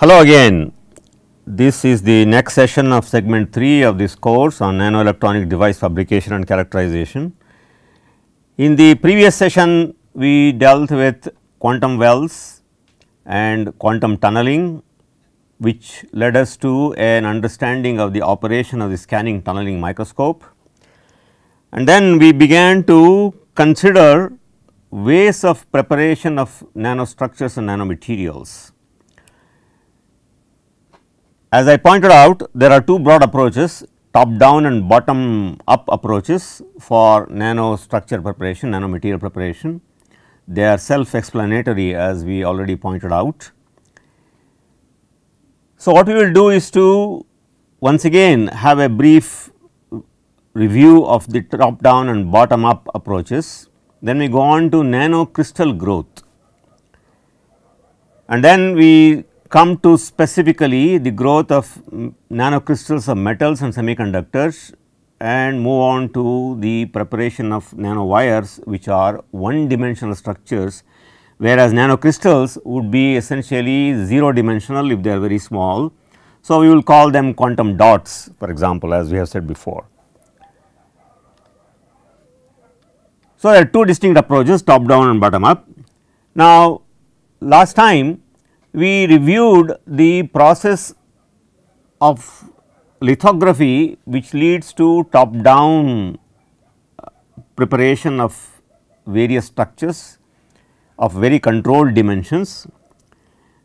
Hello again, this is the next session of segment 3 of this course on nanoelectronic device fabrication and characterization. In the previous session, we dealt with quantum wells and quantum tunneling which led us to an understanding of the operation of the scanning tunneling microscope. And then we began to consider ways of preparation of nanostructures and nanomaterials. As I pointed out, there are two broad approaches top down and bottom up approaches for nanostructure preparation, nanomaterial preparation. They are self explanatory as we already pointed out. So, what we will do is to once again have a brief review of the top down and bottom up approaches. Then we go on to nano-crystal growth and then we come to specifically the growth of nanocrystals of metals and semiconductors and move on to the preparation of nanowires which are one dimensional structures whereas nanocrystals would be essentially 0 dimensional if they are very small. So, we will call them quantum dots for example as we have said before. So, there are two distinct approaches top down and bottom up. Now, last time we reviewed the process of lithography which leads to top down uh, preparation of various structures of very controlled dimensions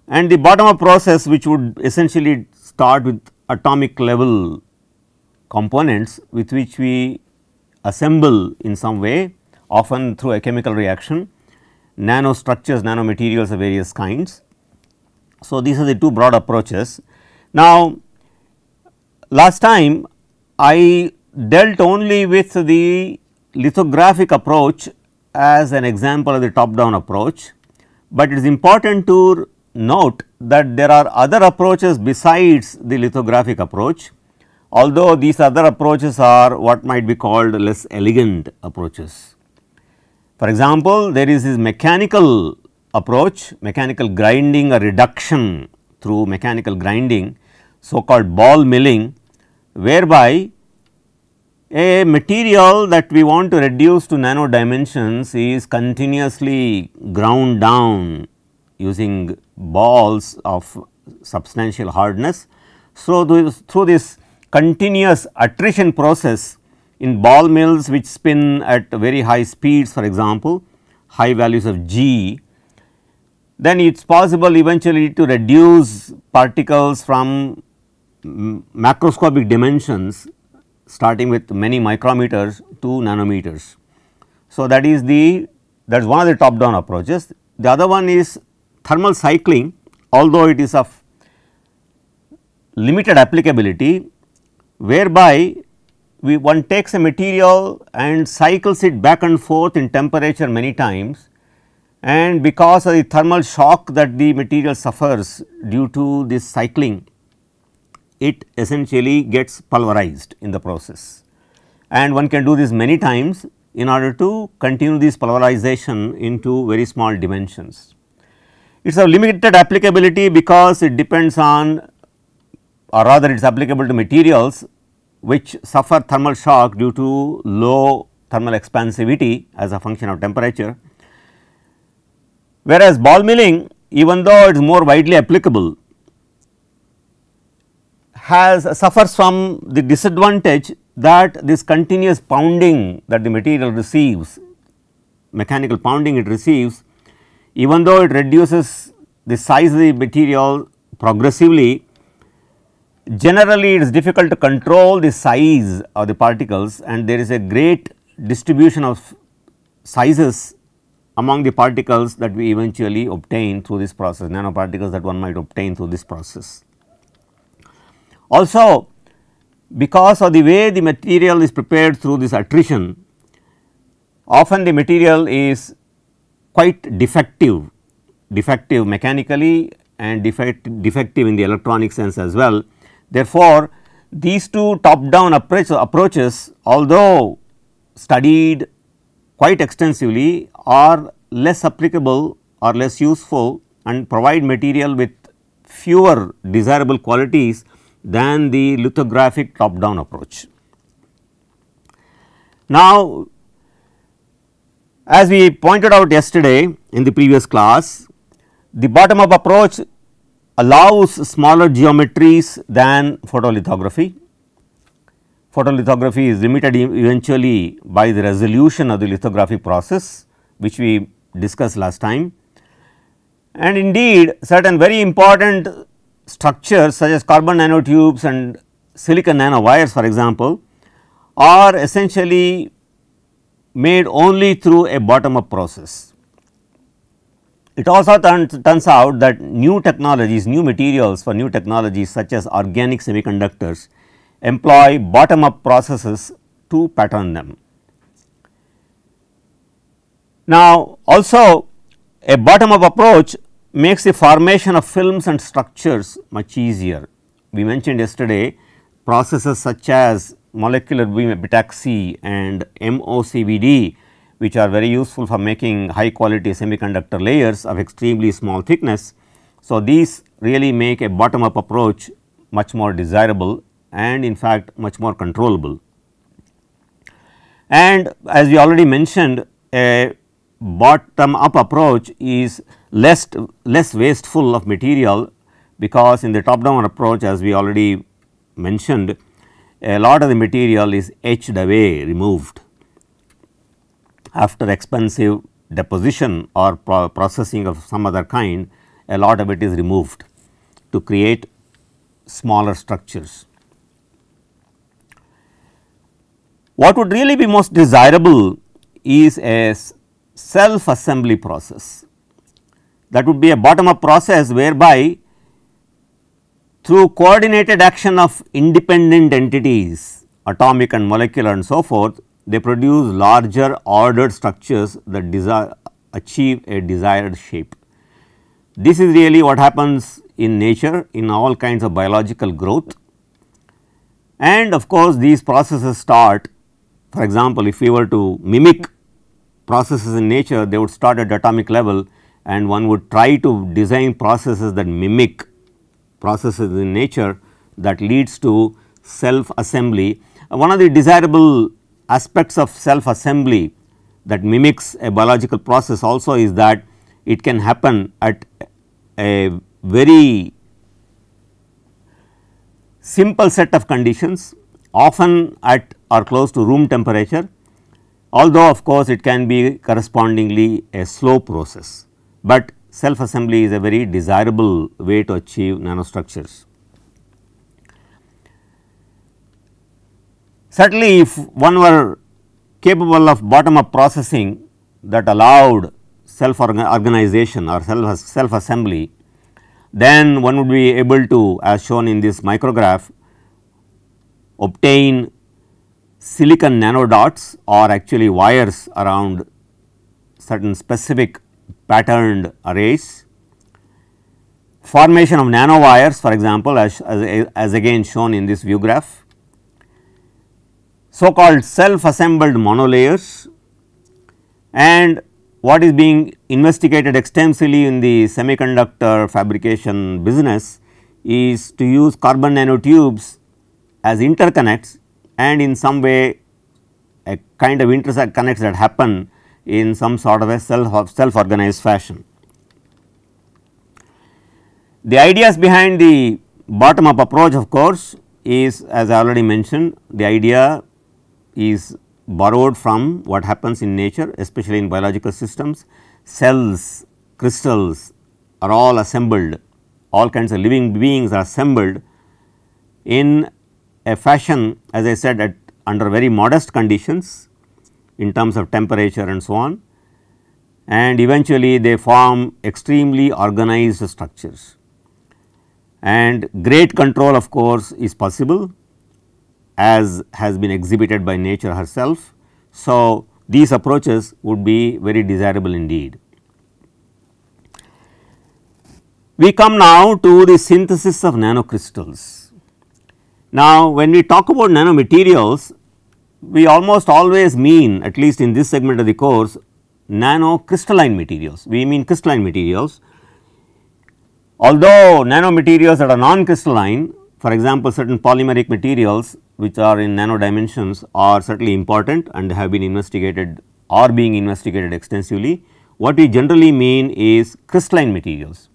and the bottom up process which would essentially start with atomic level components with which we assemble in some way often through a chemical reaction nanostructures, nanomaterials of various kinds so, these are the two broad approaches. Now, last time I dealt only with the lithographic approach as an example of the top down approach, but it is important to note that there are other approaches besides the lithographic approach, although these other approaches are what might be called less elegant approaches. For example, there is this mechanical approach mechanical grinding or reduction through mechanical grinding so called ball milling whereby a material that we want to reduce to nano dimensions is continuously ground down using balls of substantial hardness. So, this, through this continuous attrition process in ball mills which spin at very high speeds for example, high values of G then it is possible eventually to reduce particles from macroscopic dimensions starting with many micrometers to nanometers. So, that is the that is one of the top down approaches. The other one is thermal cycling although it is of limited applicability whereby we one takes a material and cycles it back and forth in temperature many times and because of the thermal shock that the material suffers due to this cycling, it essentially gets pulverized in the process. And one can do this many times in order to continue this pulverization into very small dimensions. It is of limited applicability because it depends on or rather it is applicable to materials which suffer thermal shock due to low thermal expansivity as a function of temperature Whereas ball milling even though it is more widely applicable has suffers from the disadvantage that this continuous pounding that the material receives mechanical pounding it receives even though it reduces the size of the material progressively generally it is difficult to control the size of the particles and there is a great distribution of sizes among the particles that we eventually obtain through this process, nanoparticles that one might obtain through this process. Also, because of the way the material is prepared through this attrition, often the material is quite defective, defective mechanically and defect, defective in the electronic sense as well. Therefore, these two top down approach, approaches although studied quite extensively are less applicable or less useful and provide material with fewer desirable qualities than the lithographic top down approach. Now, as we pointed out yesterday in the previous class, the bottom up approach allows smaller geometries than photolithography photolithography is limited eventually by the resolution of the lithography process which we discussed last time. And indeed certain very important structures such as carbon nanotubes and silicon nanowires for example are essentially made only through a bottom up process. It also turns, turns out that new technologies, new materials for new technologies such as organic semiconductors employ bottom up processes to pattern them. Now, also a bottom up approach makes the formation of films and structures much easier. We mentioned yesterday processes such as molecular beam epitaxy and MOCVD which are very useful for making high quality semiconductor layers of extremely small thickness. So, these really make a bottom up approach much more desirable and in fact much more controllable. And as we already mentioned a bottom up approach is less less wasteful of material because in the top down approach as we already mentioned a lot of the material is etched away removed after expensive deposition or pro processing of some other kind a lot of it is removed to create smaller structures. What would really be most desirable is a self assembly process. That would be a bottom up process whereby through coordinated action of independent entities atomic and molecular and so forth they produce larger ordered structures that desire achieve a desired shape. This is really what happens in nature in all kinds of biological growth and of course, these processes start for example, if we were to mimic processes in nature, they would start at atomic level and one would try to design processes that mimic processes in nature that leads to self assembly. Uh, one of the desirable aspects of self assembly that mimics a biological process also is that it can happen at a very simple set of conditions often at or close to room temperature although of course it can be correspondingly a slow process, but self assembly is a very desirable way to achieve nanostructures. Certainly, if one were capable of bottom up processing that allowed self organization or self, self assembly, then one would be able to as shown in this micrograph obtain silicon nanodots or actually wires around certain specific patterned arrays. Formation of nanowires for example, as, as, as again shown in this view graph. So called self assembled monolayers and what is being investigated extensively in the semiconductor fabrication business is to use carbon nanotubes as interconnects and in some way a kind of interconnects that happen in some sort of a self, self organized fashion. The ideas behind the bottom up approach of course is as I already mentioned the idea is borrowed from what happens in nature especially in biological systems. Cells, crystals are all assembled, all kinds of living beings are assembled in a fashion as I said at under very modest conditions in terms of temperature and so on and eventually they form extremely organized structures. And great control of course is possible as has been exhibited by nature herself. So, these approaches would be very desirable indeed. We come now to the synthesis of nanocrystals. Now, when we talk about nanomaterials, we almost always mean at least in this segment of the course nano crystalline materials, we mean crystalline materials. Although nanomaterials that are non-crystalline for example, certain polymeric materials which are in nano dimensions are certainly important and have been investigated or being investigated extensively. What we generally mean is crystalline materials.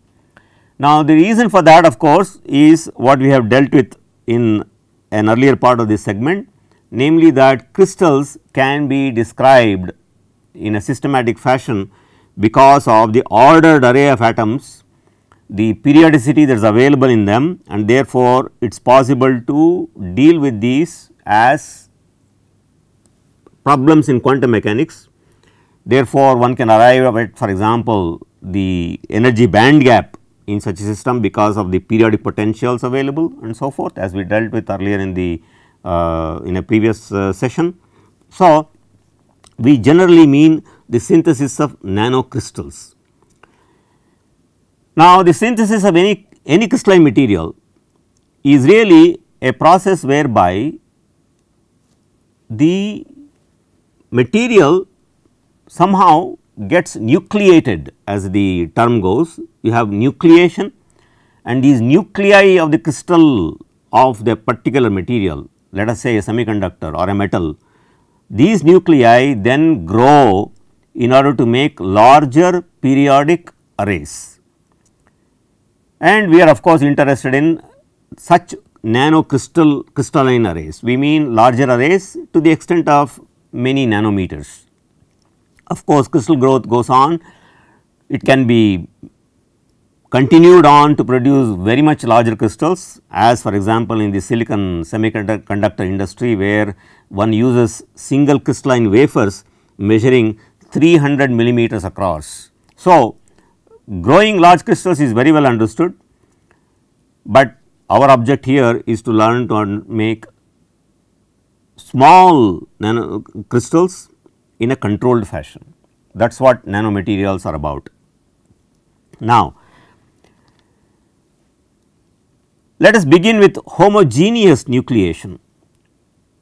Now, the reason for that of course, is what we have dealt with in an earlier part of this segment namely that crystals can be described in a systematic fashion because of the ordered array of atoms, the periodicity that is available in them and therefore, it is possible to deal with these as problems in quantum mechanics. Therefore, one can arrive at for example, the energy band gap in such a system because of the periodic potentials available and so forth as we dealt with earlier in the uh, in a previous uh, session. So, we generally mean the synthesis of nanocrystals. Now, the synthesis of any, any crystalline material is really a process whereby the material somehow gets nucleated as the term goes, you have nucleation and these nuclei of the crystal of the particular material, let us say a semiconductor or a metal, these nuclei then grow in order to make larger periodic arrays. And we are of course interested in such nano crystal crystalline arrays, we mean larger arrays to the extent of many nanometers. Of course, crystal growth goes on, it can be continued on to produce very much larger crystals as for example, in the silicon semiconductor industry where one uses single crystalline wafers measuring 300 millimeters across. So, growing large crystals is very well understood, but our object here is to learn to make small nano crystals in a controlled fashion. That is what nanomaterials are about. Now, let us begin with homogeneous nucleation.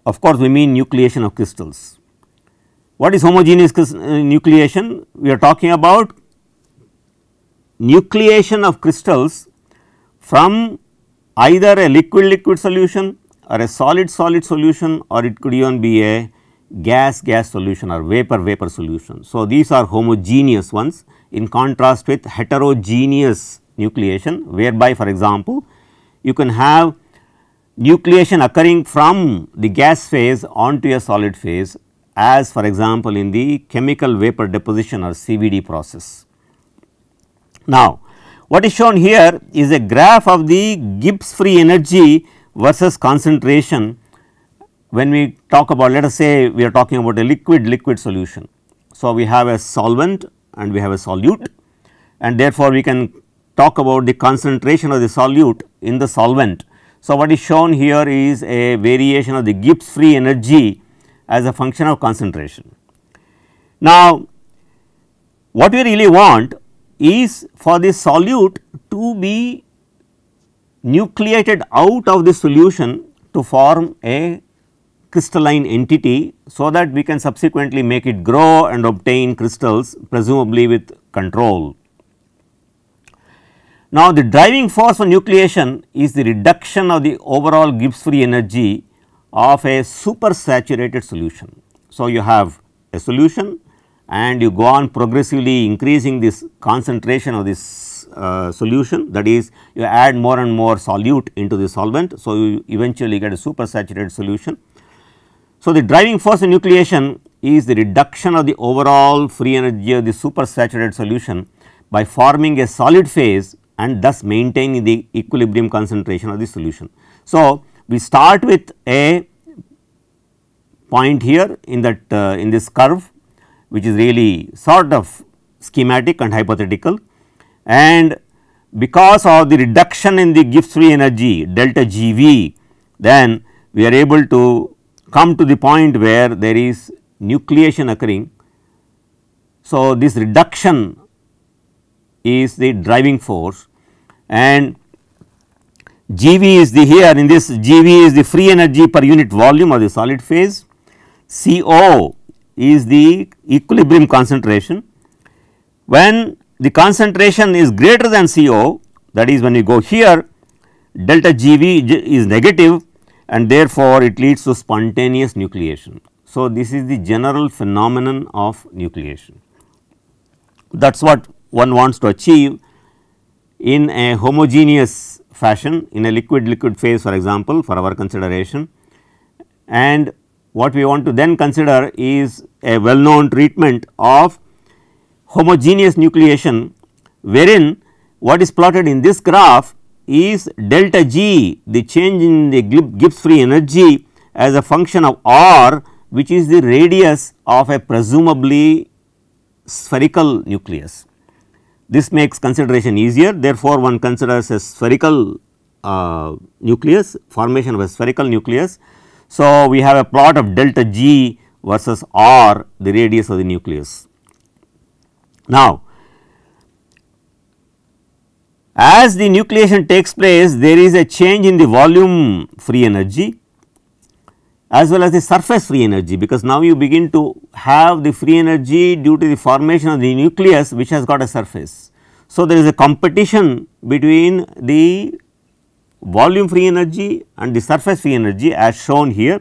Of course, we mean nucleation of crystals. What is homogeneous uh, nucleation? We are talking about nucleation of crystals from either a liquid liquid solution or a solid solid solution or it could even be a gas gas solution or vapor vapor solution. So, these are homogeneous ones in contrast with heterogeneous nucleation whereby for example, you can have nucleation occurring from the gas phase onto a solid phase as for example, in the chemical vapor deposition or CVD process. Now, what is shown here is a graph of the Gibbs free energy versus concentration when we talk about let us say we are talking about a liquid liquid solution. So, we have a solvent and we have a solute and therefore, we can talk about the concentration of the solute in the solvent. So, what is shown here is a variation of the Gibbs free energy as a function of concentration. Now, what we really want is for the solute to be nucleated out of the solution to form a crystalline entity so that we can subsequently make it grow and obtain crystals presumably with control. Now, the driving force for nucleation is the reduction of the overall Gibbs free energy of a supersaturated solution. So, you have a solution and you go on progressively increasing this concentration of this uh, solution that is you add more and more solute into the solvent. So, you eventually get a supersaturated solution so, the driving force in nucleation is the reduction of the overall free energy of the supersaturated solution by forming a solid phase and thus maintaining the equilibrium concentration of the solution. So, we start with a point here in that uh, in this curve which is really sort of schematic and hypothetical and because of the reduction in the Gibbs free energy delta G V then we are able to come to the point where there is nucleation occurring. So, this reduction is the driving force and GV is the here in this GV is the free energy per unit volume of the solid phase, CO is the equilibrium concentration. When the concentration is greater than CO that is when you go here delta GV is negative and therefore, it leads to spontaneous nucleation. So, this is the general phenomenon of nucleation. That is what one wants to achieve in a homogeneous fashion in a liquid liquid phase for example, for our consideration. And what we want to then consider is a well known treatment of homogeneous nucleation wherein what is plotted in this graph is delta G the change in the Gibbs free energy as a function of r which is the radius of a presumably spherical nucleus. This makes consideration easier therefore, one considers a spherical uh, nucleus formation of a spherical nucleus. So, we have a plot of delta G versus r the radius of the nucleus. Now, as the nucleation takes place there is a change in the volume free energy as well as the surface free energy because now you begin to have the free energy due to the formation of the nucleus which has got a surface. So, there is a competition between the volume free energy and the surface free energy as shown here.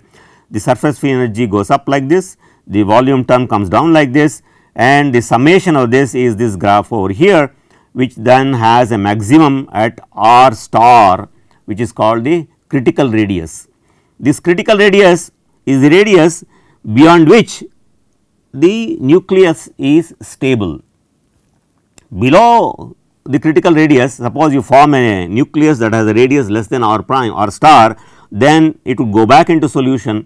The surface free energy goes up like this, the volume term comes down like this and the summation of this is this graph over here which then has a maximum at r star which is called the critical radius. This critical radius is the radius beyond which the nucleus is stable. Below the critical radius suppose you form a nucleus that has a radius less than r prime or star then it would go back into solution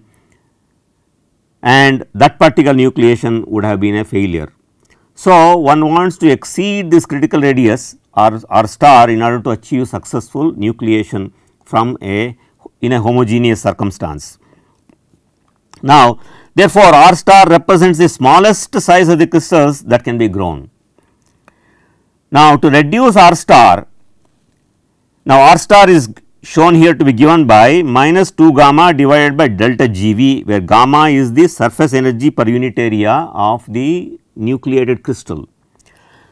and that particular nucleation would have been a failure. So, one wants to exceed this critical radius or, star in order to achieve successful nucleation from a in a homogeneous circumstance. Now, therefore, R star represents the smallest size of the crystals that can be grown. Now, to reduce R star, now R star is shown here to be given by minus 2 gamma divided by delta GV where gamma is the surface energy per unit area of the nucleated crystal.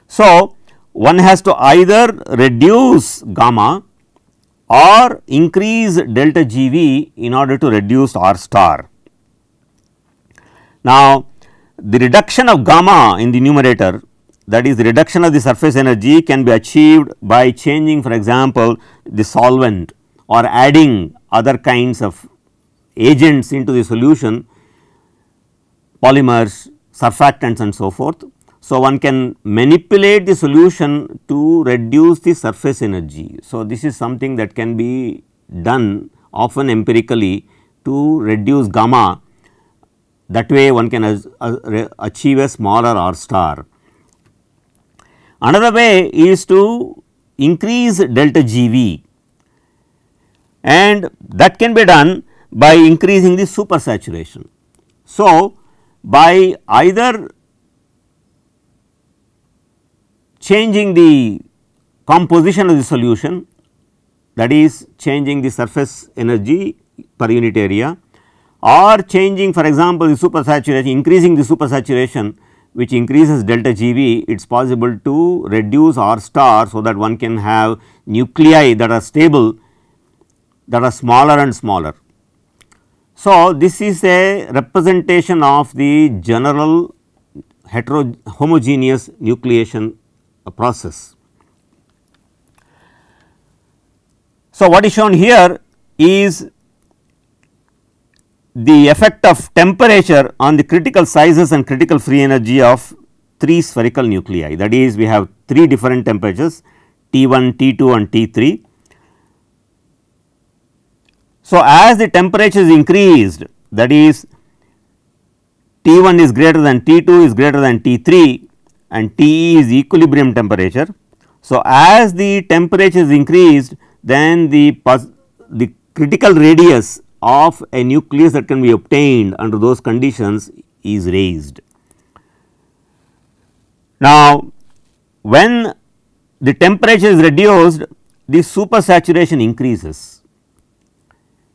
So, one has to either reduce gamma or increase delta GV in order to reduce R star. Now, the reduction of gamma in the numerator that is the reduction of the surface energy can be achieved by changing for example, the solvent or adding other kinds of agents into the solution polymers, surfactants and so forth. So, one can manipulate the solution to reduce the surface energy. So, this is something that can be done often empirically to reduce gamma that way one can achieve a smaller R star. Another way is to increase delta G V and that can be done by increasing the supersaturation. So, by either changing the composition of the solution that is changing the surface energy per unit area or changing for example, the supersaturation increasing the supersaturation which increases delta Gv it is possible to reduce R star so that one can have nuclei that are stable that are smaller and smaller. So, this is a representation of the general hetero homogeneous nucleation process. So, what is shown here is the effect of temperature on the critical sizes and critical free energy of three spherical nuclei that is we have three different temperatures T1, T2 and T3 so, as the temperature is increased that is T1 is greater than T2 is greater than T3 and TE is equilibrium temperature. So, as the temperature is increased then the, the critical radius of a nucleus that can be obtained under those conditions is raised. Now, when the temperature is reduced the supersaturation increases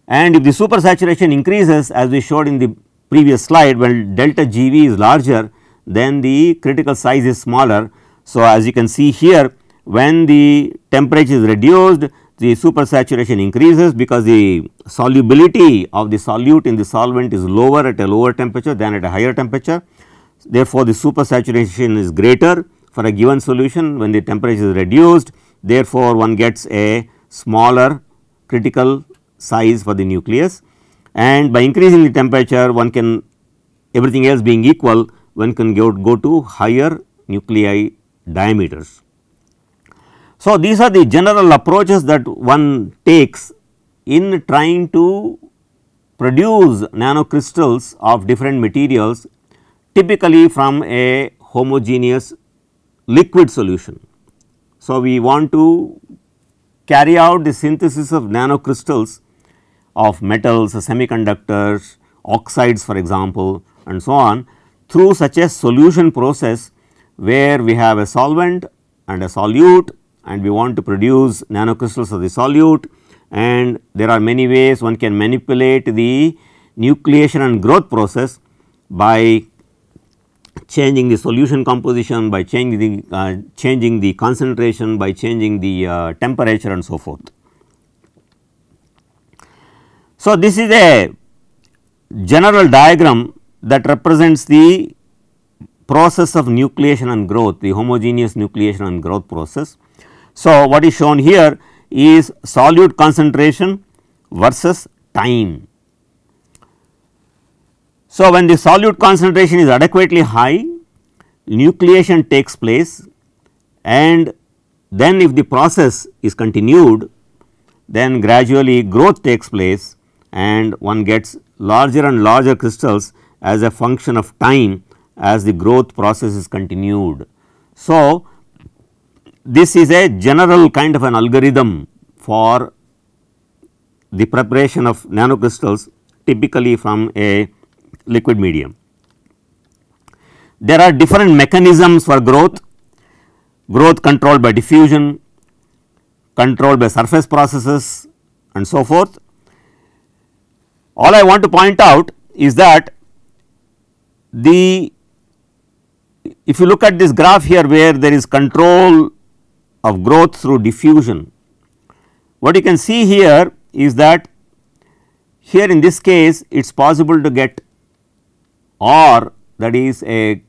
and if the supersaturation increases as we showed in the previous slide when delta GV is larger then the critical size is smaller. So, as you can see here when the temperature is reduced the supersaturation increases because the solubility of the solute in the solvent is lower at a lower temperature than at a higher temperature. Therefore, the supersaturation is greater for a given solution when the temperature is reduced therefore, one gets a smaller critical size for the nucleus and by increasing the temperature one can everything else being equal one can go, go to higher nuclei diameters. So, these are the general approaches that one takes in trying to produce nanocrystals of different materials typically from a homogeneous liquid solution. So, we want to carry out the synthesis of nanocrystals of metals, semiconductors, oxides for example and so on through such a solution process where we have a solvent and a solute and we want to produce nanocrystals of the solute and there are many ways one can manipulate the nucleation and growth process by changing the solution composition, by changing the, uh, changing the concentration, by changing the uh, temperature and so forth. So, this is a general diagram that represents the process of nucleation and growth, the homogeneous nucleation and growth process. So, what is shown here is solute concentration versus time. So, when the solute concentration is adequately high, nucleation takes place and then if the process is continued, then gradually growth takes place and one gets larger and larger crystals as a function of time as the growth process is continued. So, this is a general kind of an algorithm for the preparation of nanocrystals typically from a liquid medium. There are different mechanisms for growth, growth controlled by diffusion, controlled by surface processes and so forth all I want to point out is that the if you look at this graph here where there is control of growth through diffusion, what you can see here is that here in this case it is possible to get r, that is a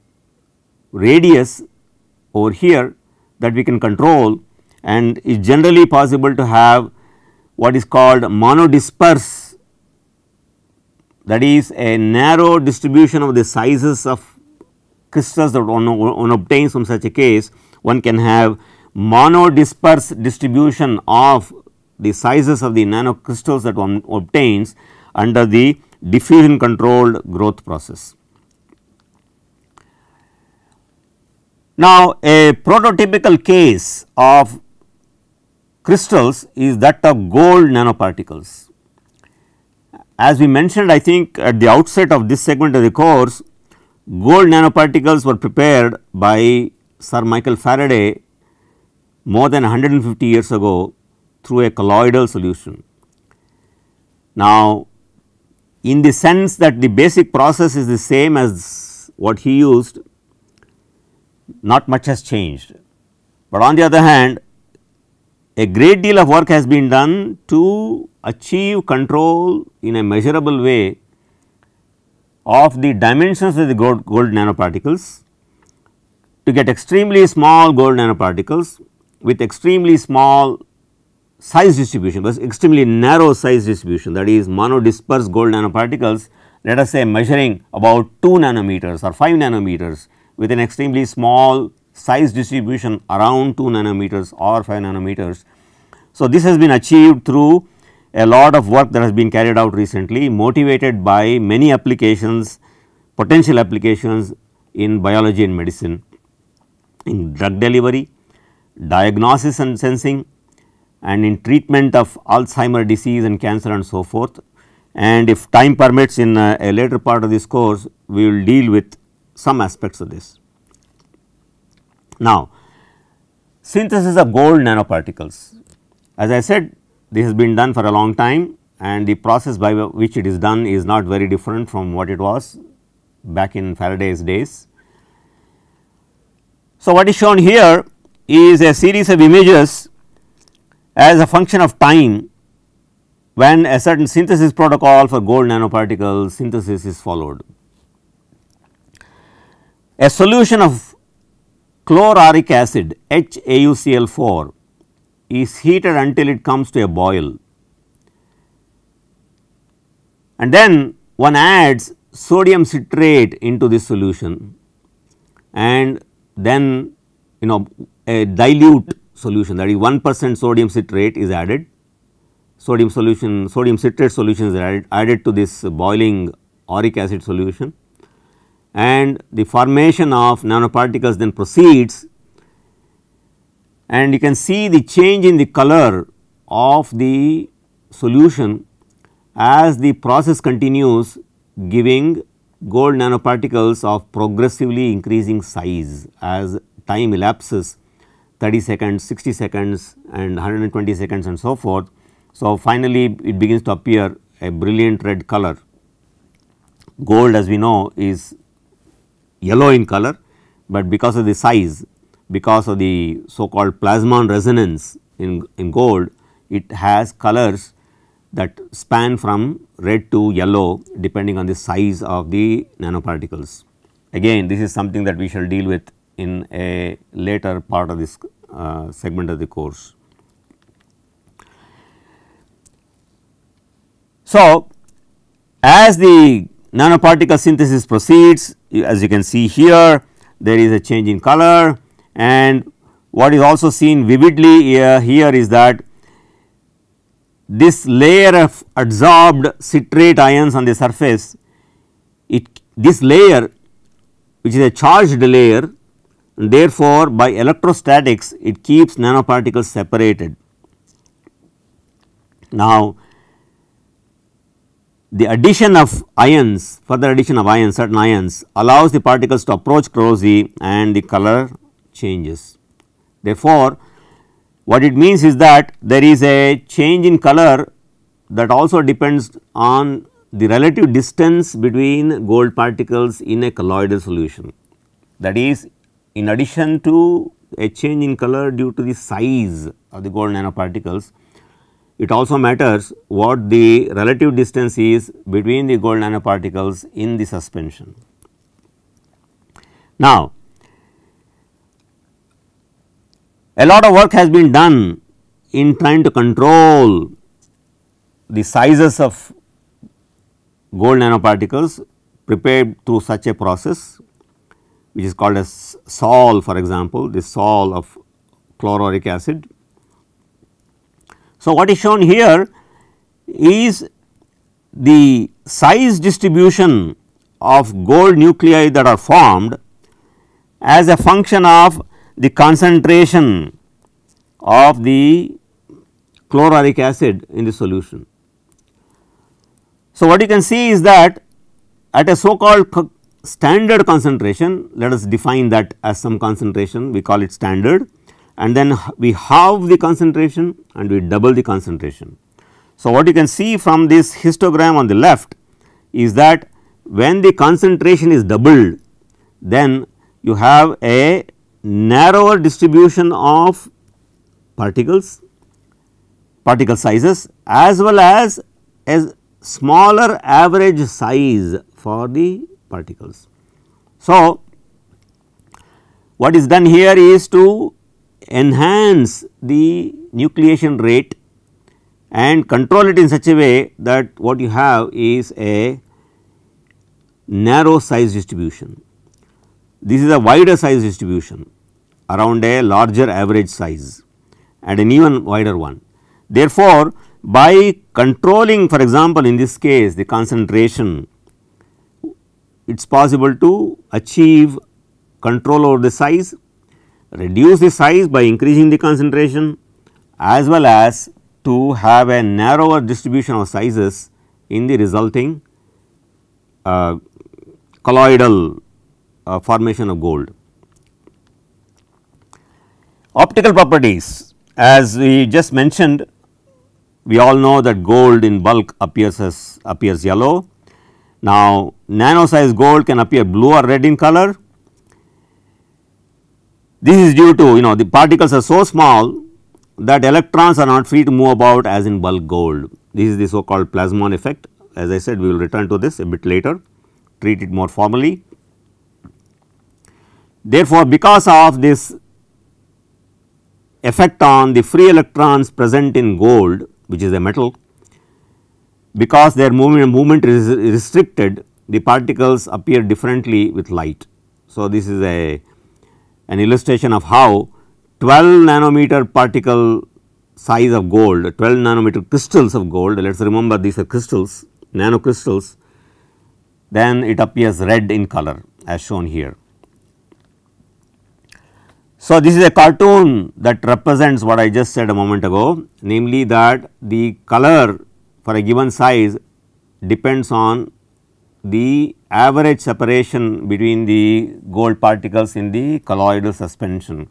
radius over here that we can control and is generally possible to have what is called monodisperse that is a narrow distribution of the sizes of crystals that one, one obtains from such a case, one can have mono-dispersed distribution of the sizes of the nanocrystals that one obtains under the diffusion controlled growth process. Now, a prototypical case of crystals is that of gold nanoparticles. As we mentioned I think at the outset of this segment of the course, gold nanoparticles were prepared by Sir Michael Faraday more than 150 years ago through a colloidal solution. Now, in the sense that the basic process is the same as what he used, not much has changed. But on the other hand, a great deal of work has been done to achieve control in a measurable way of the dimensions of the gold, gold nanoparticles to get extremely small gold nanoparticles with extremely small size distribution was extremely narrow size distribution that is monodisperse gold nanoparticles let us say measuring about 2 nanometers or 5 nanometers with an extremely small size distribution around 2 nanometers or 5 nanometers. So, this has been achieved through a lot of work that has been carried out recently motivated by many applications, potential applications in biology and medicine, in drug delivery, diagnosis and sensing and in treatment of Alzheimer disease and cancer and so forth. And if time permits in a, uh, a later part of this course, we will deal with some aspects of this. Now, synthesis of gold nanoparticles. As I said, this has been done for a long time and the process by which it is done is not very different from what it was back in Faraday's days. So, what is shown here is a series of images as a function of time when a certain synthesis protocol for gold nanoparticle synthesis is followed. A solution of Chloraric acid HAuCl4 is heated until it comes to a boil and then one adds sodium citrate into this solution and then you know a dilute solution that is 1 percent sodium citrate is added sodium solution sodium citrate solution is added, added to this boiling auric acid solution and the formation of nanoparticles then proceeds and you can see the change in the color of the solution as the process continues giving gold nanoparticles of progressively increasing size as time elapses 30 seconds, 60 seconds and 120 seconds and so forth. So, finally, it begins to appear a brilliant red color. Gold as we know is yellow in color, but because of the size, because of the so called plasmon resonance in, in gold, it has colors that span from red to yellow depending on the size of the nanoparticles. Again, this is something that we shall deal with in a later part of this uh, segment of the course. So, as the nanoparticle synthesis proceeds, as you can see here there is a change in color and what is also seen vividly here, uh, here is that this layer of adsorbed citrate ions on the surface it this layer which is a charged layer therefore, by electrostatics it keeps nanoparticles separated. Now, the addition of ions, further addition of ions, certain ions allows the particles to approach closely and the color changes. Therefore, what it means is that there is a change in color that also depends on the relative distance between gold particles in a colloidal solution. That is in addition to a change in color due to the size of the gold nanoparticles, it also matters what the relative distance is between the gold nanoparticles in the suspension. Now, a lot of work has been done in trying to control the sizes of gold nanoparticles prepared through such a process which is called as sol for example, the sol of chlororic acid so, what is shown here is the size distribution of gold nuclei that are formed as a function of the concentration of the chlororic acid in the solution. So, what you can see is that at a so called standard concentration let us define that as some concentration we call it standard and then we halve the concentration and we double the concentration. So, what you can see from this histogram on the left is that when the concentration is doubled then you have a narrower distribution of particles, particle sizes as well as a smaller average size for the particles. So, what is done here is to enhance the nucleation rate and control it in such a way that what you have is a narrow size distribution. This is a wider size distribution around a larger average size and an even wider one. Therefore, by controlling for example, in this case the concentration it is possible to achieve control over the size reduce the size by increasing the concentration as well as to have a narrower distribution of sizes in the resulting uh, colloidal uh, formation of gold. Optical properties as we just mentioned we all know that gold in bulk appears as appears yellow. Now, nano size gold can appear blue or red in color this is due to you know the particles are so small that electrons are not free to move about as in bulk gold. This is the so called plasmon effect as I said we will return to this a bit later treat it more formally. Therefore, because of this effect on the free electrons present in gold which is a metal because their movement, movement is restricted the particles appear differently with light. So, this is a an illustration of how 12 nanometer particle size of gold, 12 nanometer crystals of gold, let us remember these are crystals, nanocrystals, then it appears red in color as shown here. So, this is a cartoon that represents what I just said a moment ago, namely that the color for a given size depends on the average separation between the gold particles in the colloidal suspension.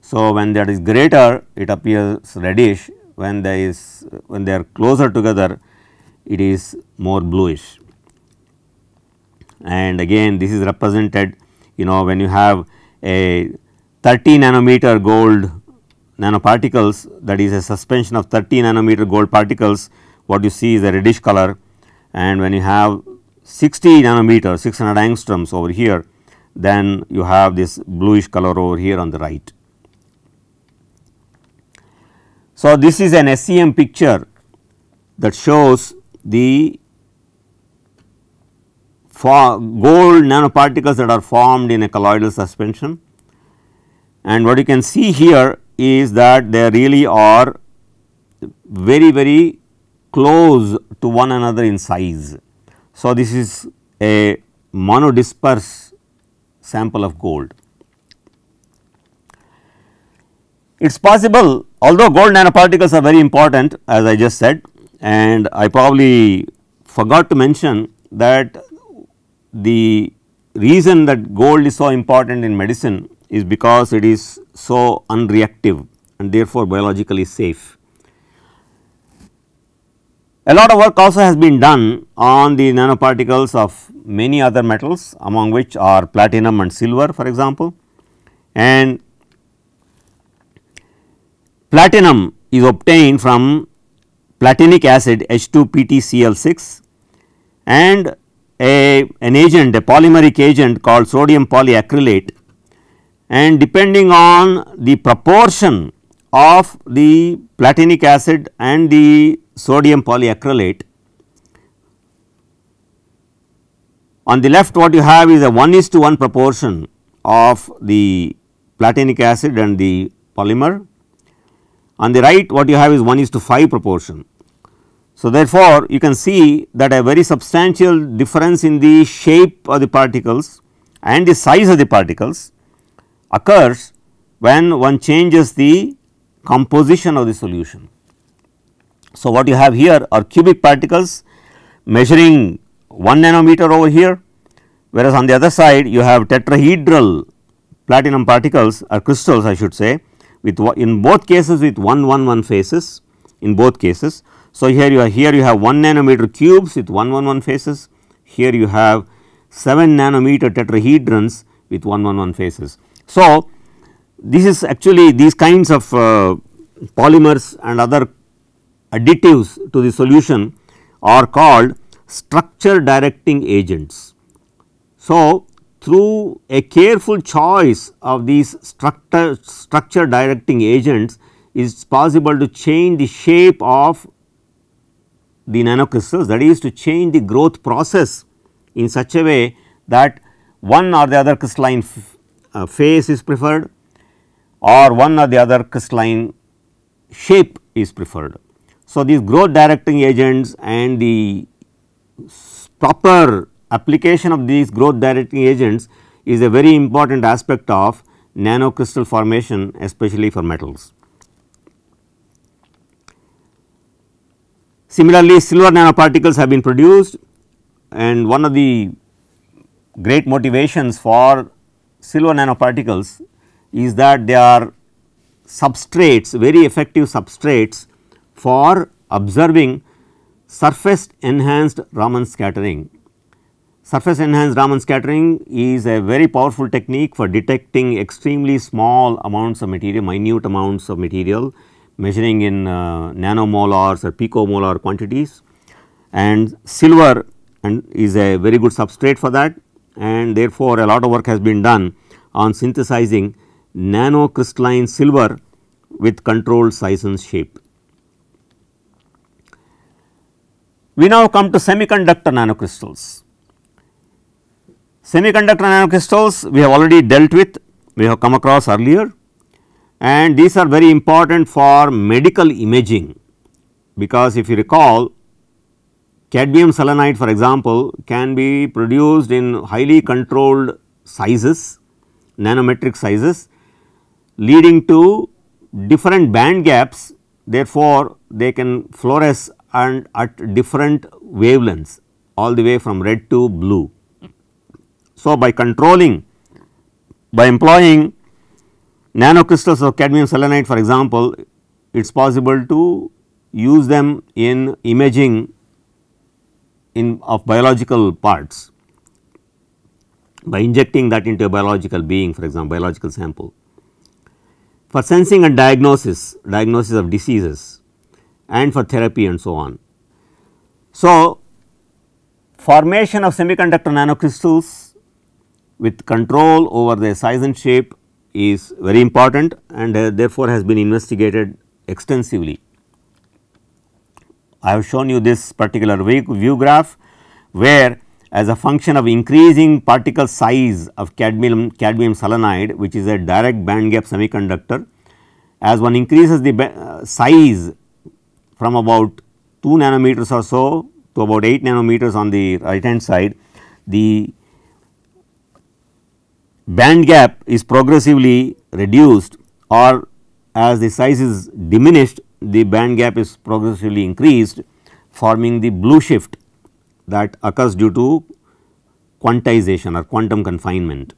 So, when that is greater it appears reddish when they when they are closer together it is more bluish. And again this is represented you know when you have a 30 nanometer gold nanoparticles that is a suspension of 30 nanometer gold particles what you see is a reddish color and when you have 60 nanometer 600 angstroms over here then you have this bluish color over here on the right. So, this is an SEM picture that shows the gold nanoparticles that are formed in a colloidal suspension and what you can see here is that they really are very very close to one another in size. So, this is a monodisperse sample of gold. It is possible although gold nanoparticles are very important as I just said and I probably forgot to mention that the reason that gold is so important in medicine is because it is so unreactive and therefore biologically safe. A lot of work also has been done on the nanoparticles of many other metals among which are platinum and silver for example. And platinum is obtained from platinic acid H2PtCl6 and a, an agent a polymeric agent called sodium polyacrylate and depending on the proportion of the platinic acid and the sodium polyacrylate. On the left what you have is a 1 is to 1 proportion of the platinic acid and the polymer. On the right what you have is 1 is to 5 proportion. So, therefore, you can see that a very substantial difference in the shape of the particles and the size of the particles occurs when one changes the composition of the solution. So, what you have here are cubic particles measuring 1 nanometer over here, whereas on the other side you have tetrahedral platinum particles or crystals I should say with in both cases with 111 faces in both cases. So, here you are here you have 1 nanometer cubes with 111 faces, here you have 7 nanometer tetrahedrons with 111 faces. So, this is actually these kinds of uh, polymers and other additives to the solution are called structure directing agents. So, through a careful choice of these structure, structure directing agents is possible to change the shape of the nanocrystals that is to change the growth process in such a way that one or the other crystalline uh, phase is preferred or one or the other crystalline shape is preferred. So, these growth directing agents and the proper application of these growth directing agents is a very important aspect of nanocrystal formation especially for metals. Similarly, silver nanoparticles have been produced and one of the great motivations for silver nanoparticles is that they are substrates, very effective substrates for observing surface enhanced Raman scattering. Surface enhanced Raman scattering is a very powerful technique for detecting extremely small amounts of material, minute amounts of material, measuring in uh, nanomolars or picomolar quantities. And silver and is a very good substrate for that and therefore, a lot of work has been done on synthesizing Nano crystalline silver with controlled size and shape. We now come to semiconductor nanocrystals. Semiconductor nanocrystals we have already dealt with, we have come across earlier and these are very important for medical imaging because if you recall cadmium selenide for example can be produced in highly controlled sizes, nanometric sizes leading to different band gaps therefore, they can fluoresce and at different wavelengths all the way from red to blue. So, by controlling by employing nanocrystals of cadmium selenide for example, it is possible to use them in imaging in of biological parts by injecting that into a biological being for example, biological sample for sensing and diagnosis, diagnosis of diseases and for therapy and so on. So, formation of semiconductor nanocrystals with control over their size and shape is very important and uh, therefore, has been investigated extensively. I have shown you this particular view graph where as a function of increasing particle size of cadmium, cadmium selenide which is a direct band gap semiconductor. As one increases the uh, size from about 2 nanometers or so to about 8 nanometers on the right hand side, the band gap is progressively reduced or as the size is diminished the band gap is progressively increased forming the blue shift that occurs due to quantization or quantum confinement.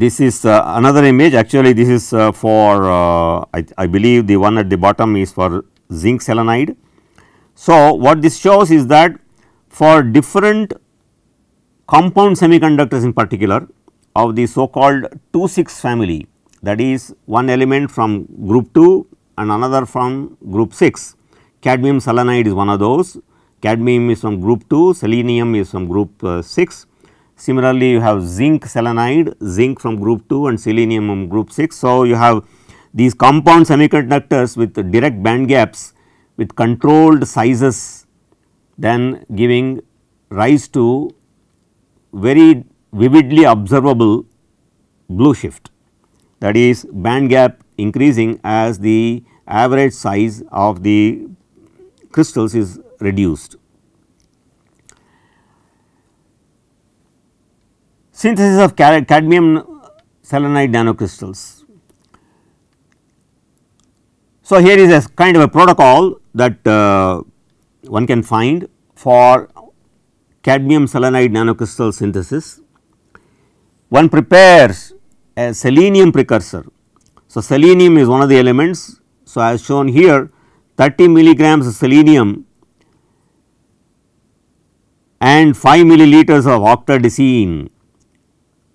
This is uh, another image actually this is uh, for uh, I, I, believe the one at the bottom is for zinc selenide. So, what this shows is that for different compound semiconductors in particular of the so called two-six family that is one element from group 2 and another from group 6 cadmium selenide is one of those, cadmium is from group 2, selenium is from group uh, 6. Similarly, you have zinc selenide, zinc from group 2 and selenium from group 6. So, you have these compound semiconductors with direct band gaps with controlled sizes then giving rise to very vividly observable blue shift that is band gap increasing as the average size of the crystals is reduced. Synthesis of cadmium selenide nanocrystals. So, here is a kind of a protocol that uh, one can find for cadmium selenide nanocrystal synthesis. One prepares a selenium precursor. So, selenium is one of the elements. So, as shown here 30 milligrams selenium and 5 milliliters of octadecene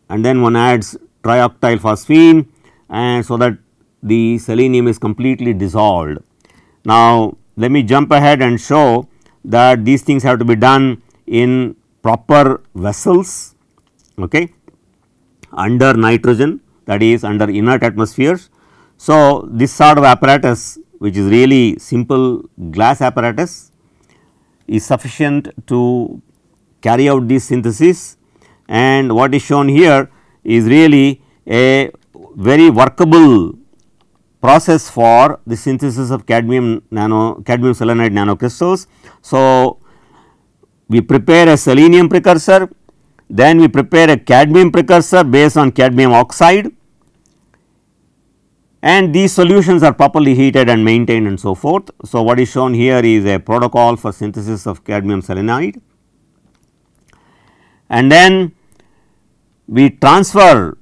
and then one adds trioctyl phosphine and so that the selenium is completely dissolved. Now, let me jump ahead and show that these things have to be done in proper vessels okay, under nitrogen that is under inert atmospheres. So, this sort of apparatus which is really simple glass apparatus is sufficient to carry out this synthesis and what is shown here is really a very workable process for the synthesis of cadmium nano cadmium selenide nanocrystals. So, we prepare a selenium precursor, then we prepare a cadmium precursor based on cadmium oxide and these solutions are properly heated and maintained and so forth. So, what is shown here is a protocol for synthesis of cadmium selenide and then we transfer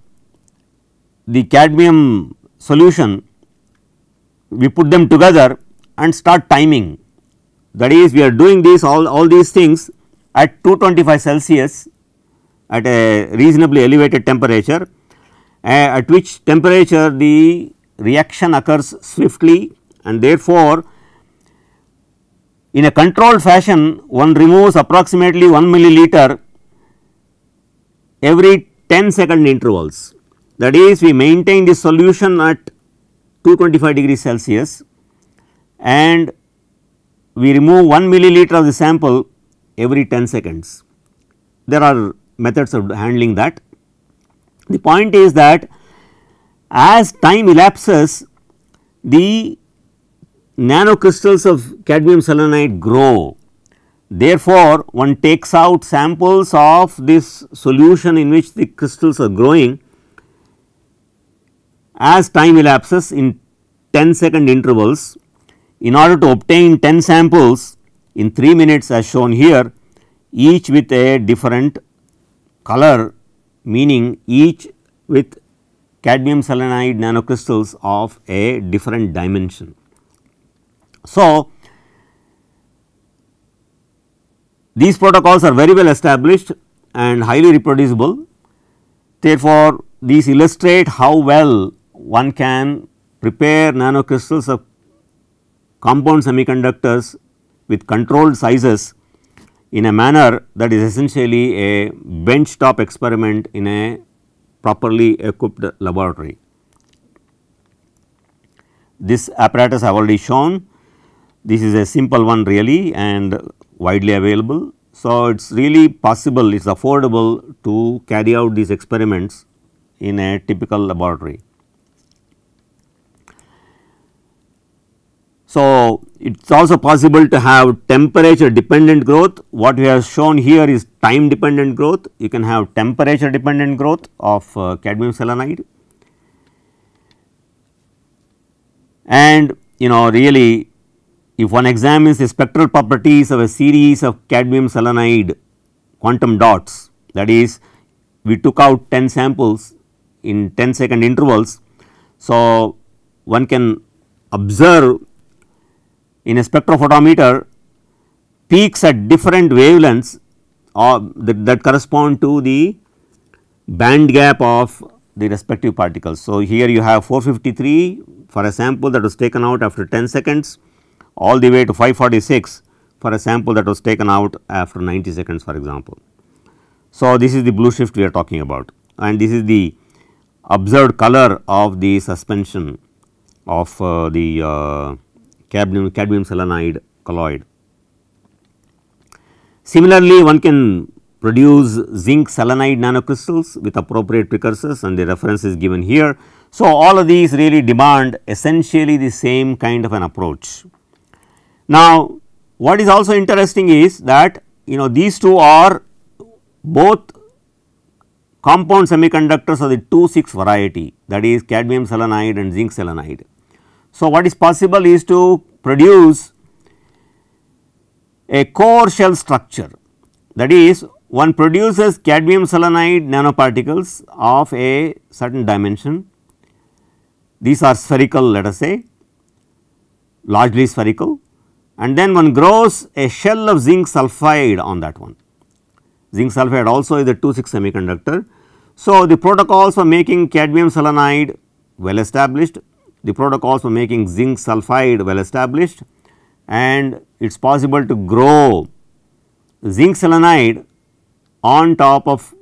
the cadmium solution, we put them together and start timing that is we are doing these all, all these things at 225 Celsius at a reasonably elevated temperature uh, at which temperature the reaction occurs swiftly and therefore, in a controlled fashion one removes approximately 1 milliliter every 10 second intervals. That is we maintain the solution at 225 degrees Celsius and we remove 1 milliliter of the sample every 10 seconds. There are methods of handling that. The point is that as time elapses, the nanocrystals of cadmium selenide grow. Therefore, one takes out samples of this solution in which the crystals are growing. As time elapses in 10 second intervals, in order to obtain 10 samples in 3 minutes as shown here, each with a different color meaning each with cadmium selenide nanocrystals of a different dimension. So, these protocols are very well established and highly reproducible. Therefore, these illustrate how well one can prepare nanocrystals of compound semiconductors with controlled sizes in a manner that is essentially a benchtop experiment in a properly equipped laboratory. This apparatus I have already shown, this is a simple one really and widely available. So, it is really possible, it is affordable to carry out these experiments in a typical laboratory. So, it is also possible to have temperature dependent growth. What we have shown here is time dependent growth. You can have temperature dependent growth of uh, cadmium selenide. And you know really if one examines the spectral properties of a series of cadmium selenide quantum dots that is we took out 10 samples in 10 second intervals. So, one can observe in a spectrophotometer peaks at different wavelengths uh, that, that correspond to the band gap of the respective particles. So, here you have 453 for a sample that was taken out after 10 seconds all the way to 546 for a sample that was taken out after 90 seconds for example. So, this is the blue shift we are talking about and this is the observed color of the suspension of uh, the uh, cadmium, cadmium selenide colloid. Similarly, one can produce zinc selenide nanocrystals with appropriate precursors and the reference is given here. So, all of these really demand essentially the same kind of an approach. Now, what is also interesting is that you know these two are both compound semiconductors of the 2,6 variety that is cadmium selenide and zinc selenide. So, what is possible is to produce a core shell structure that is one produces cadmium selenide nanoparticles of a certain dimension. These are spherical let us say largely spherical and then one grows a shell of zinc sulphide on that one. Zinc sulphide also is a 2,6 semiconductor. So, the protocols for making cadmium selenide well established the protocols for making zinc sulfide well established and it is possible to grow zinc selenide on top of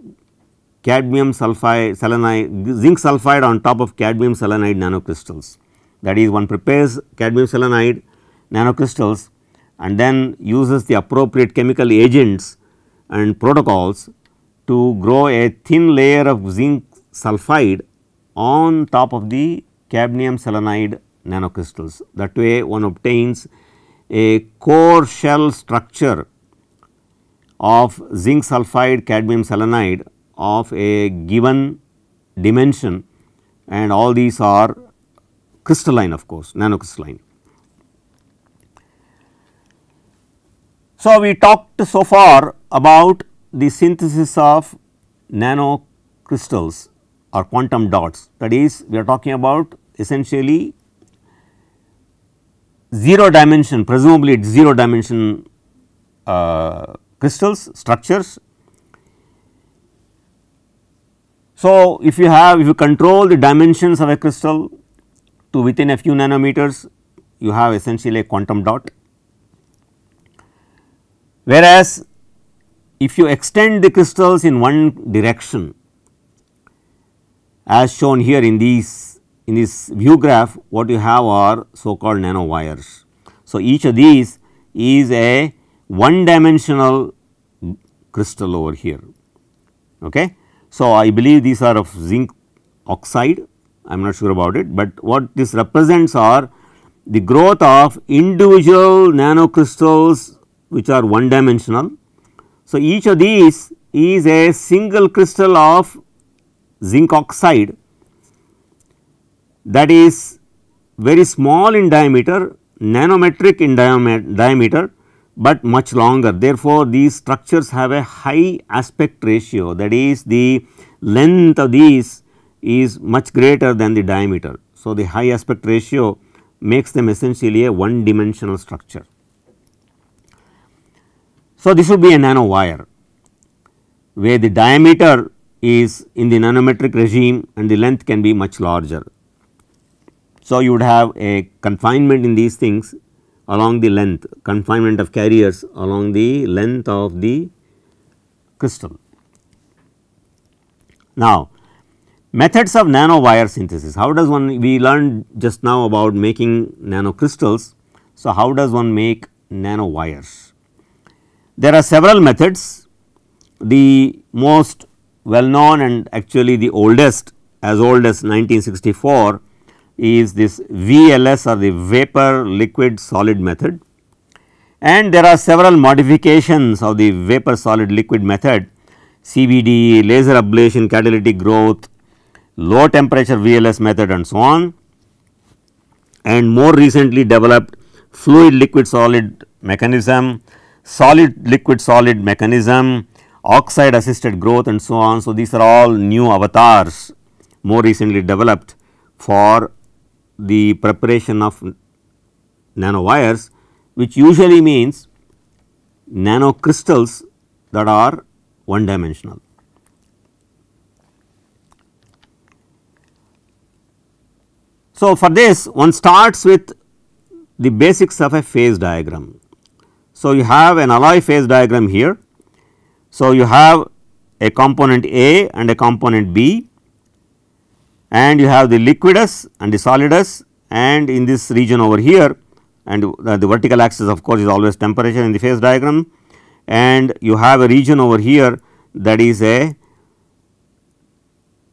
cadmium sulfide selenide zinc sulfide on top of cadmium selenide nanocrystals. That is one prepares cadmium selenide nanocrystals and then uses the appropriate chemical agents and protocols to grow a thin layer of zinc sulfide on top of the cadmium selenide nanocrystals. That way one obtains a core shell structure of zinc sulfide cadmium selenide of a given dimension and all these are crystalline of course, nanocrystalline. So, we talked so far about the synthesis of nanocrystals or quantum dots that is we are talking about essentially 0 dimension presumably it is 0 dimension uh, crystals structures. So, if you have if you control the dimensions of a crystal to within a few nanometers you have essentially a quantum dot. Whereas, if you extend the crystals in one direction as shown here in these in this view graph what you have are so called nano wires. So, each of these is a one dimensional crystal over here. Okay. So, I believe these are of zinc oxide I am not sure about it, but what this represents are the growth of individual nanocrystals which are one dimensional. So, each of these is a single crystal of zinc oxide that is very small in diameter, nanometric in diameter, but much longer. Therefore, these structures have a high aspect ratio that is the length of these is much greater than the diameter. So, the high aspect ratio makes them essentially a one dimensional structure. So, this would be a nanowire where the diameter is in the nanometric regime and the length can be much larger. So, you would have a confinement in these things along the length, confinement of carriers along the length of the crystal. Now, methods of nanowire synthesis, how does one, we learned just now about making nanocrystals. So, how does one make nanowires? There are several methods, the most well known and actually the oldest as old as 1964 is this VLS or the vapor liquid solid method and there are several modifications of the vapor solid liquid method CBD, laser ablation, catalytic growth, low temperature VLS method and so on and more recently developed fluid liquid solid mechanism, solid liquid solid mechanism, oxide assisted growth and so on. So, these are all new avatars more recently developed for the preparation of nanowires which usually means nanocrystals that are one dimensional. So, for this one starts with the basics of a phase diagram. So, you have an alloy phase diagram here. So, you have a component A and a component B and you have the liquidus and the solidus and in this region over here and the, the vertical axis of course is always temperature in the phase diagram and you have a region over here that is a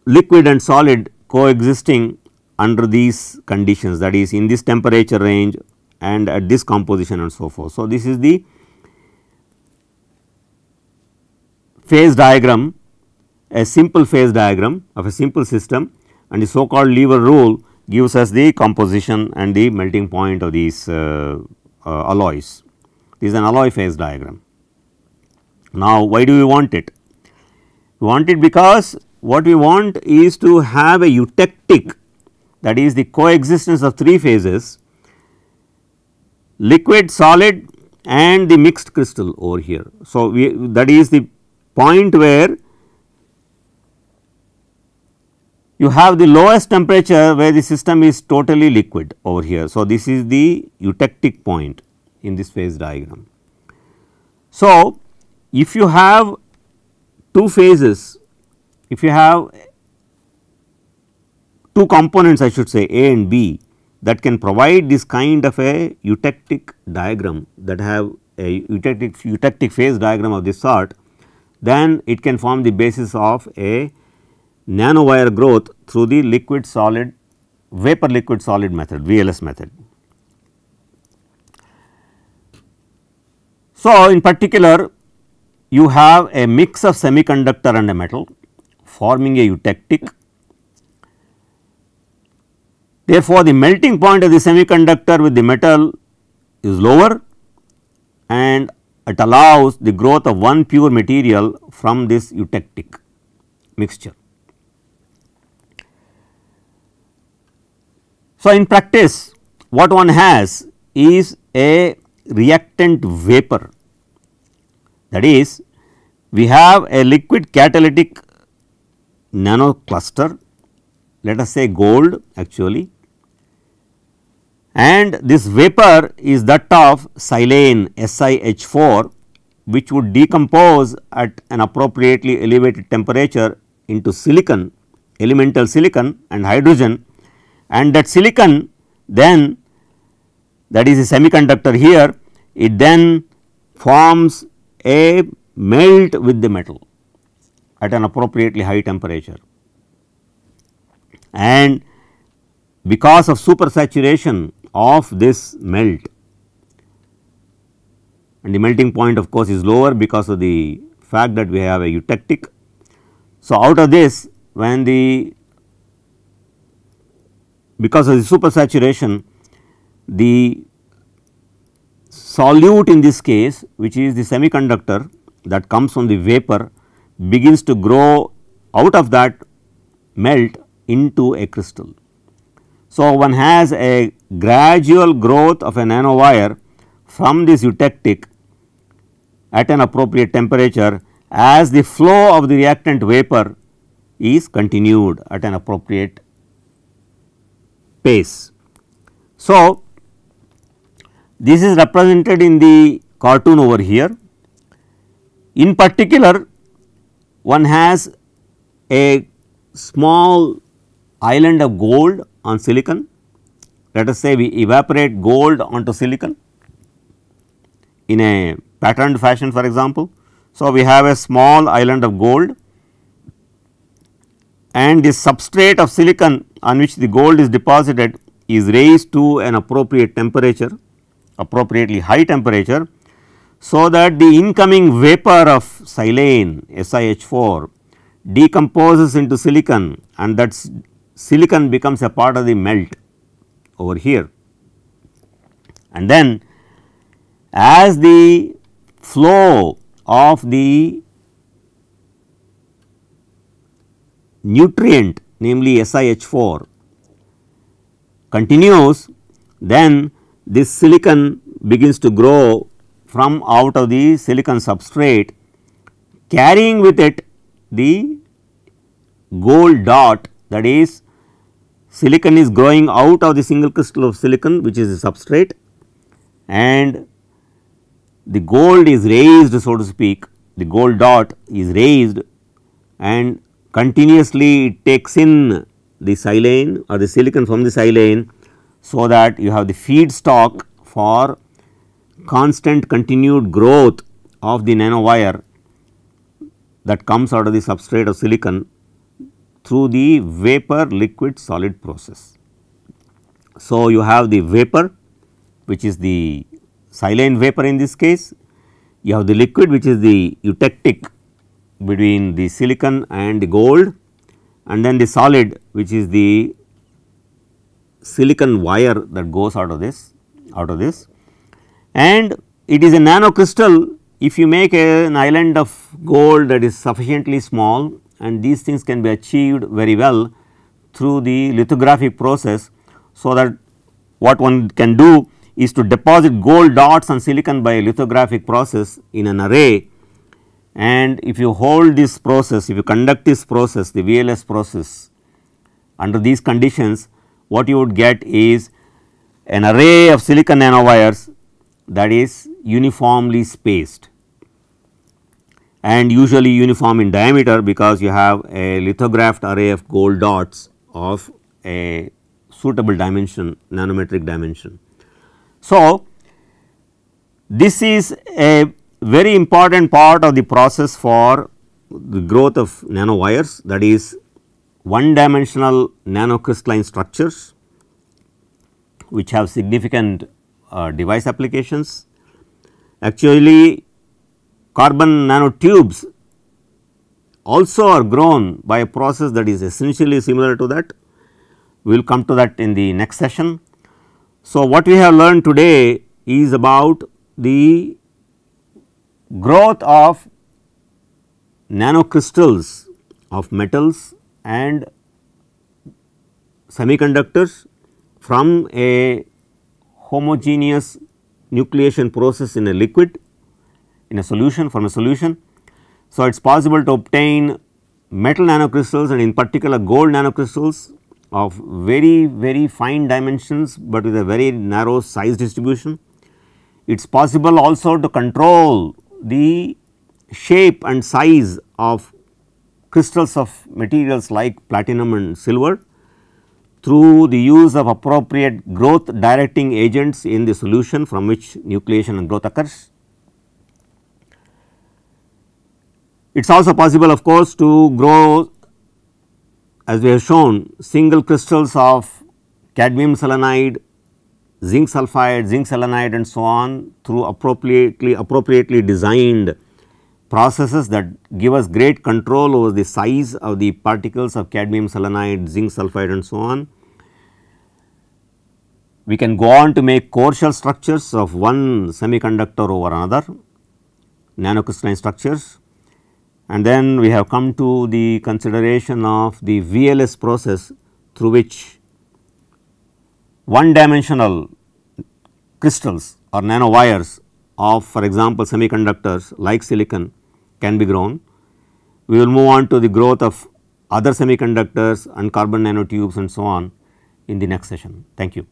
liquid and solid coexisting under these conditions that is in this temperature range and at this composition and so forth. So, this is the phase diagram a simple phase diagram of a simple system and the so called lever rule gives us the composition and the melting point of these uh, uh, alloys. This is an alloy phase diagram. Now, why do we want it? We want it because what we want is to have a eutectic that is the coexistence of three phases liquid, solid and the mixed crystal over here. So, we that is the point where you have the lowest temperature where the system is totally liquid over here. So, this is the eutectic point in this phase diagram. So, if you have two phases, if you have two components I should say A and B that can provide this kind of a eutectic diagram that have a eutectic, eutectic phase diagram of this sort, then it can form the basis of a nanowire growth through the liquid solid vapor liquid solid method VLS method. So, in particular you have a mix of semiconductor and a metal forming a eutectic. Therefore, the melting point of the semiconductor with the metal is lower and it allows the growth of one pure material from this eutectic mixture. So, in practice what one has is a reactant vapor that is we have a liquid catalytic nano cluster let us say gold actually and this vapor is that of silane SiH4 which would decompose at an appropriately elevated temperature into silicon elemental silicon and hydrogen and that silicon then that is a semiconductor here it then forms a melt with the metal at an appropriately high temperature. And because of supersaturation of this melt and the melting point of course is lower because of the fact that we have a eutectic. So, out of this when the because of the supersaturation the solute in this case which is the semiconductor that comes from the vapor begins to grow out of that melt into a crystal. So, one has a gradual growth of a nanowire from this eutectic at an appropriate temperature as the flow of the reactant vapor is continued at an appropriate space. So, this is represented in the cartoon over here. In particular, one has a small island of gold on silicon. Let us say we evaporate gold onto silicon in a patterned fashion for example. So, we have a small island of gold and the substrate of silicon on which the gold is deposited is raised to an appropriate temperature, appropriately high temperature, so that the incoming vapor of silane SiH4 decomposes into silicon and that silicon becomes a part of the melt over here. And then as the flow of the nutrient namely SiH4 continues then this silicon begins to grow from out of the silicon substrate carrying with it the gold dot that is silicon is growing out of the single crystal of silicon which is the substrate and the gold is raised so to speak the gold dot is raised and Continuously it takes in the silane or the silicon from the silane so that you have the feedstock for constant continued growth of the nanowire that comes out of the substrate of silicon through the vapor liquid solid process. So, you have the vapor which is the silane vapor in this case, you have the liquid which is the eutectic between the silicon and the gold and then the solid which is the silicon wire that goes out of this out of this and it is a nanocrystal if you make a, an island of gold that is sufficiently small and these things can be achieved very well through the lithographic process. So, that what one can do is to deposit gold dots on silicon by a lithographic process in an array and if you hold this process, if you conduct this process, the VLS process under these conditions, what you would get is an array of silicon nanowires that is uniformly spaced and usually uniform in diameter because you have a lithographed array of gold dots of a suitable dimension nanometric dimension. So, this is a very important part of the process for the growth of nanowires that is one dimensional nanocrystalline structures which have significant uh, device applications. Actually carbon nanotubes also are grown by a process that is essentially similar to that. We will come to that in the next session. So, what we have learned today is about the growth of nanocrystals of metals and semiconductors from a homogeneous nucleation process in a liquid in a solution from a solution. So, it is possible to obtain metal nanocrystals and in particular gold nanocrystals of very very fine dimensions, but with a very narrow size distribution. It is possible also to control the shape and size of crystals of materials like platinum and silver through the use of appropriate growth directing agents in the solution from which nucleation and growth occurs. It is also possible of course to grow as we have shown single crystals of cadmium selenide, zinc sulfide, zinc selenide and so on through appropriately, appropriately designed processes that give us great control over the size of the particles of cadmium selenide, zinc sulfide and so on. We can go on to make core shell structures of one semiconductor over another, nanocrystalline structures. And then we have come to the consideration of the VLS process through which one dimensional crystals or nanowires of for example, semiconductors like silicon can be grown. We will move on to the growth of other semiconductors and carbon nanotubes and so on in the next session. Thank you.